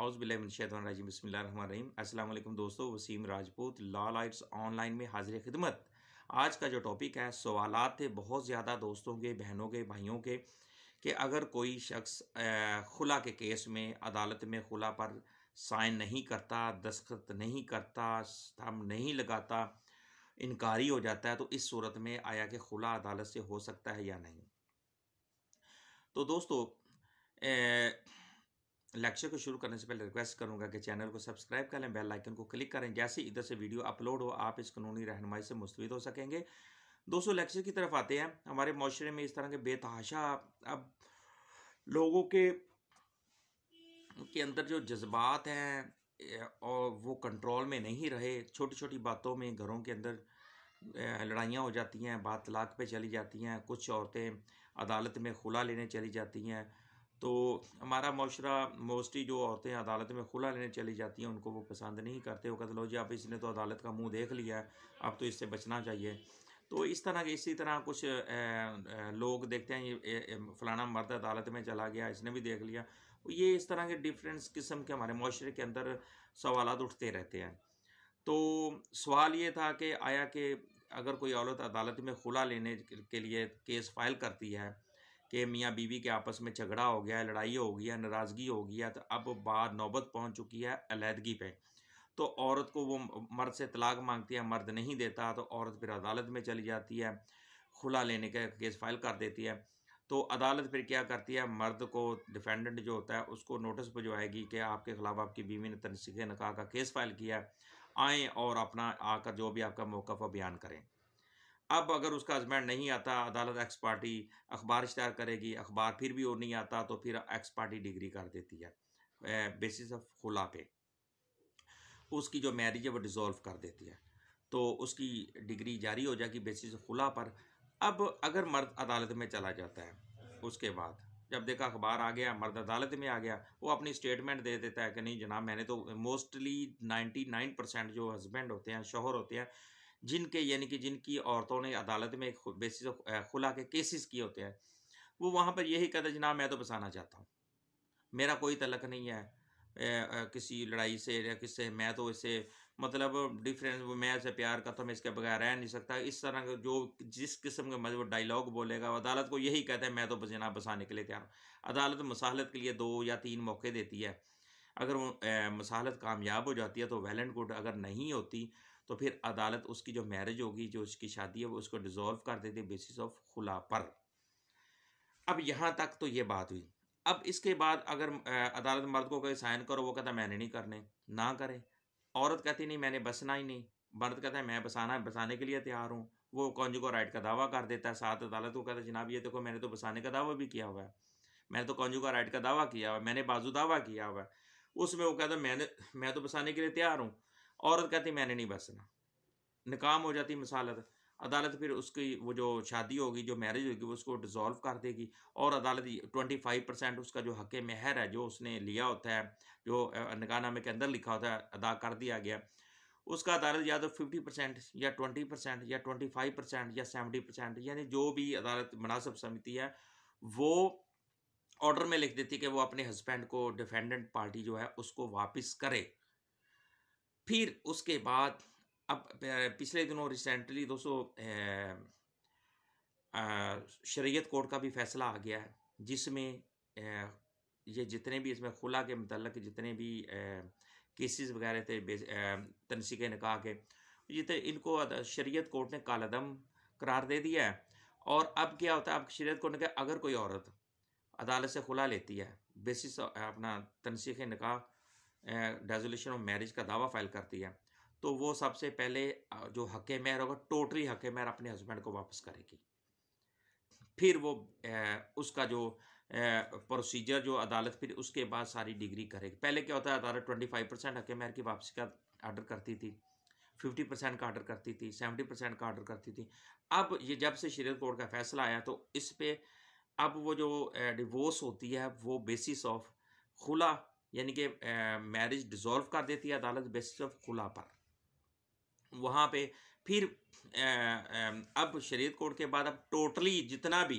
आउज़बिल्लाशैतरजीम बसमीम अल्लाम दोस्तों Wasim Rajput law lights online में हाजिर खिदमत आज का जो टॉपिक है सवाल थे बहुत ज़्यादा दोस्तों के बहनों के भाइयों के कि अगर कोई शख्स खुला के केस में अदालत में खुला पर साइन नहीं करता दस्खत नहीं करता थम नहीं लगाता इनकारी हो जाता है तो इस सूरत में आया कि खुला अदालत से हो सकता है या नहीं तो दोस्तों लेक्चर को शुरू करने से पहले रिक्वेस्ट करूंगा कि चैनल को सब्सक्राइब कर लें बेल आइकन को क्लिक करें जैसे इधर से वीडियो अपलोड हो आप इस कानूनी रहनमाई से मुस्तविद हो सकेंगे दोस्तों लेक्चर की तरफ आते हैं हमारे माशरे में इस तरह के बेतहाशा अब लोगों के के अंदर जो जज्बात हैं और वो कंट्रोल में नहीं रहे छोटी छोटी बातों में घरों के अंदर लड़ाइयाँ हो जाती हैं बात तलाक पर चली जाती हैं कुछ औरतें अदालत में खुला लेने चली जाती हैं तो हमारा माशरा मोस्टली जो औरतें अदालत में खुला लेने चली जाती हैं उनको वो पसंद नहीं करते वो कहते लो जी आप इसने तो अदालत का मुंह देख लिया है अब तो इससे बचना चाहिए तो इस तरह के इसी तरह कुछ ए, ए, लोग देखते हैं ये फलाना मर्द अदालत में चला गया इसने भी देख लिया तो ये इस तरह के डिफरेंस किस्म के हमारे माशरे के अंदर सवाल उठते रहते हैं तो सवाल ये था कि आया कि अगर कोई औरत अदालत में खुला लेने के लिए केस फाइल करती है कि मियाँ बीवी के आपस में झगड़ा हो गया है लड़ाई हो गई है नाराज़गी हो गया है तो अब बात नौबत पहुँच चुकी है अलीहदगी पे तो औरत को वो मर्द से तलाक मांगती है मर्द नहीं देता तो औरत फिर अदालत में चली जाती है खुला लेने का के केस फाइल कर देती है तो अदालत फिर क्या करती है मर्द को डिफेंडेंट जो होता है उसको नोटिस भिजवाएगी कि आपके ख़िलाफ़ आपकी बीवी ने तनसीक निकाह का केस फाइल किया है आएँ और अपना आकर जो भी आपका मौका बयान करें अब अगर उसका हस्बैंड नहीं आता अदालत एक्स पार्टी अखबार इश्तार करेगी अखबार फिर भी और नहीं आता तो फिर एक्स पार्टी डिग्री कर देती है बेसिस ऑफ खुला पे उसकी जो मैरिज है वो डिज़ोल्व कर देती है तो उसकी डिग्री जारी हो जाएगी बेसिस ऑफ खुला पर अब अगर मर्द अदालत में चला जाता है उसके बाद जब देखा अखबार आ गया मर्द अदालत में आ गया वो अपनी स्टेटमेंट दे देता है कि नहीं जनाब मैंने तो मोस्टली नाइन्टी नाइन परसेंट जो हस्बैंड होते हैं शोहर होते हैं जिनके यानी कि जिनकी औरतों ने अदालत में बेसिस खुला के केसेस किए होते हैं वो वहाँ पर यही कहते जनाब मैं तो बसाना चाहता हूँ मेरा कोई तलक नहीं है ए, ए, किसी लड़ाई से या किससे मैं तो इससे मतलब डिफरेंस मैं इससे प्यार करता हूँ मैं इसके बगैर रह नहीं सकता इस तरह का जो जिस किस्म का मजबूत मतलब डायलॉग बोलेगा अदालत को यही कहते हैं मैं तो जना बसाने के लिए तैयार हूँ अदालत मसालत के लिए दो या तीन मौके देती है अगर वो मसालत कामयाब हो जाती है तो वेल एंड गुड अगर नहीं होती तो फिर अदालत उसकी जो मैरिज होगी जो उसकी शादी है वो उसको डिज़ोल्व कर देती बेसिस ऑफ खुला पर अब यहाँ तक तो ये बात हुई अब इसके बाद अगर अदालत मर्द को कहे साइन करो वो कहता मैंने नहीं करने ना करे औरत कहती नहीं मैंने बसना ही नहीं मर्द कहता है मैं बसाना बसाने के लिए तैयार हूँ वो को राइट का दावा कर देता है साथ अदालत को कहता है जनाब ये देखो मैंने तो बसाने का दावा भी किया हुआ है मैंने तो का राइट का दावा किया हुआ है मैंने बाजू दावा किया हुआ है उसमें वो कहता मैंने मैं तो बसाने के लिए तैयार हूँ औरत कहती मैंने नहीं बसना नकाम हो जाती मिसालत अदालत फिर उसकी वो जो शादी होगी जो मैरिज होगी वो उसको डिसॉल्व कर देगी और अदालत ट्वेंटी फाइव परसेंट उसका जो हक महर है जो उसने लिया होता है जो नकानामे के अंदर लिखा होता है अदा कर दिया गया उसका अदालत या तो फिफ्टी परसेंट या ट्वेंटी परसेंट या ट्वेंटी फाइव परसेंट या सेवेंटी परसेंट यानी जो भी अदालत मुनासब समिति है वो ऑर्डर में लिख देती कि वो अपने हस्बैंड को डिफेंडेंट पार्टी जो है उसको वापस करे फिर उसके बाद अब पिछले दिनों रिसेंटली दोस्तों शरीयत कोर्ट का भी फैसला आ गया है जिसमें ये जितने भी इसमें खुला के मतलब जितने भी केसेस वगैरह थे तनसी के निकाह के जितने इनको शरीयत कोर्ट ने कालदम करार दे दिया है और अब क्या होता है अब शरीयत कोर्ट ने कहा अगर कोई औरत अदालत से खुला लेती है बेसिस अपना तनसीख निकाह डेजोल्यूशन ऑफ मैरिज का दावा फाइल करती है तो वो सबसे पहले जो हक महर होगा टोटली हक महर अपने हस्बैंड को वापस करेगी फिर वो उसका जो प्रोसीजर जो अदालत फिर उसके बाद सारी डिग्री करेगी पहले क्या होता है अदालत ट्वेंटी फाइव परसेंट हक महर की वापसी का आर्डर करती थी फिफ्टी परसेंट का आर्डर करती थी सेवेंटी परसेंट का आर्डर करती थी अब ये जब से शरीर कोर्ट का फैसला आया तो इस पर अब वो जो डिवोर्स होती है वो बेसिस ऑफ खुला यानी कि मैरिज डिज़ोल्व कर देती है अदालत बेसिस ऑफ खुला पर वहाँ पे फिर आ, आ, अब शरीयत कोर्ट के बाद अब टोटली जितना भी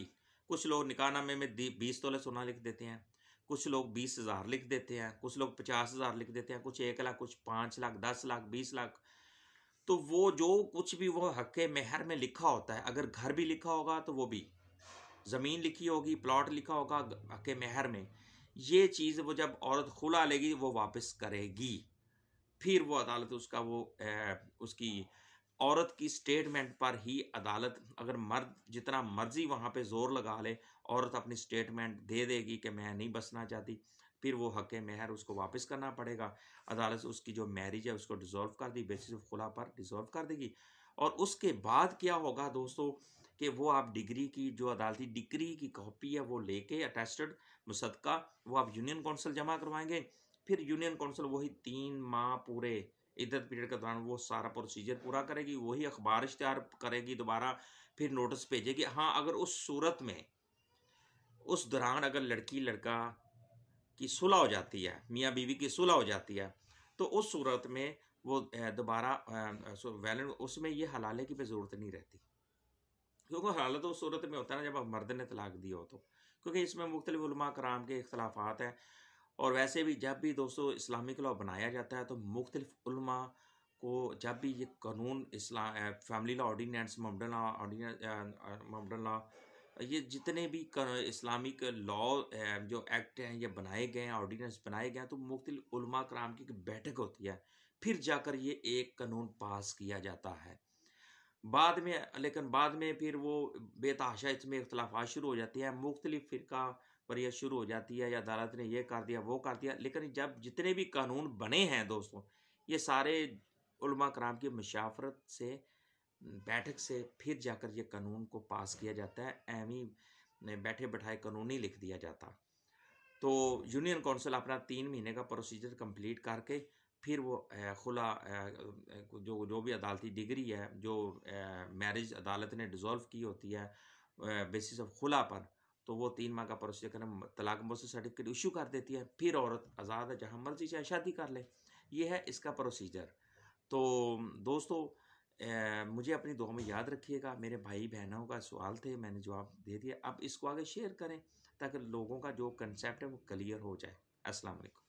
कुछ लोग निकाहनामे में बीस तोले सोना लिख देते हैं कुछ लोग बीस हज़ार लिख देते हैं कुछ लोग पचास हज़ार लिख देते हैं कुछ एक लाख कुछ पाँच लाख दस लाख बीस लाख तो वो जो कुछ भी वो हक मेहर में लिखा होता है अगर घर भी लिखा होगा तो वो भी ज़मीन लिखी होगी प्लॉट लिखा होगा के महर में ये चीज़ वो जब औरत खुला लेगी वो वापस करेगी फिर वो अदालत उसका वो ए, उसकी औरत की स्टेटमेंट पर ही अदालत अगर मर्द जितना मर्जी वहाँ पे जोर लगा ले औरत अपनी स्टेटमेंट दे देगी कि मैं नहीं बसना चाहती फिर वो हक मेहर उसको वापस करना पड़ेगा अदालत उसकी जो मैरिज है उसको डिज़ोल्व कर दी बेसिस ऑफ खुला पर डिज़ोल्व कर देगी और उसके बाद क्या होगा दोस्तों कि वो आप डिग्री की जो अदालती डिग्री की कॉपी है वो लेके अटेस्टेड मुसदका वो आप यूनियन काउंसिल जमा करवाएंगे फिर यूनियन काउंसिल वही तीन माह पूरे इद्दत पीरियड के दौरान वो सारा प्रोसीजर पूरा करेगी वही अखबार इश्तहार करेगी दोबारा फिर नोटिस भेजेगी हाँ अगर उस सूरत में उस दौरान अगर लड़की लड़का की सुलह हो जाती है मियाँ बीवी की सुलह हो जाती है तो उस सूरत में वो दोबारा वैलेंट उसमें ये हलाले की भी ज़रूरत नहीं रहती क्योंकि हालत उस सूरत में होता है ना जब आप मर्द ने तलाक दिया हो तो क्योंकि इसमें मुख्तलिमा कराम के अख्तलाफात हैं और वैसे भी जब भी दोस्तों इस्लामिक लॉ बनाया जाता है तो मुख्तलिफा को जब भी ये कानून Islam family law ordinance Mohammedan law ordinance Mohammedan law ये जितने भी इस्लामिक लॉ जो एक्ट हैं ये बनाए गए हैं ऑर्डीनेंस बनाए गए हैं तो मुख्तलिमा कराम की एक बैठक होती है फिर जाकर ये एक कानून पास किया जाता है बाद में लेकिन बाद में फिर वो बेतहाशा इसमें इख्तलाफा शुरू हो जाती है मुख्तलिफ फिर पर यह शुरू हो जाती है या अदालत ने यह कर दिया वो कर दिया लेकिन जब जितने भी कानून बने हैं दोस्तों ये सारे उलमा कराम की मशाफरत से बैठक से फिर जाकर ये कानून को पास किया जाता है एमी बैठे बैठाए कानून ही लिख दिया जाता तो यूनियन काउंसिल अपना तीन महीने का प्रोसीजर कंप्लीट करके फिर वो खुला जो जो भी अदालती डिग्री है जो मैरिज अदालत ने डिज़ोल्व की होती है बेसिस ऑफ खुला पर तो वो तीन माह का प्रोसीजर करें तलाक मोसी सर्टिफिकेट इशू कर देती है फिर औरत आज़ाद है जहाँ मर्जी चाहे शादी कर ले ये है इसका प्रोसीजर तो दोस्तों ए, मुझे अपनी दुआ में याद रखिएगा मेरे भाई बहनों का सवाल थे मैंने जवाब दे दिया अब इसको आगे शेयर करें ताकि लोगों का जो कंसेप्ट है वो क्लियर हो जाए अस्सलाम वालेकुम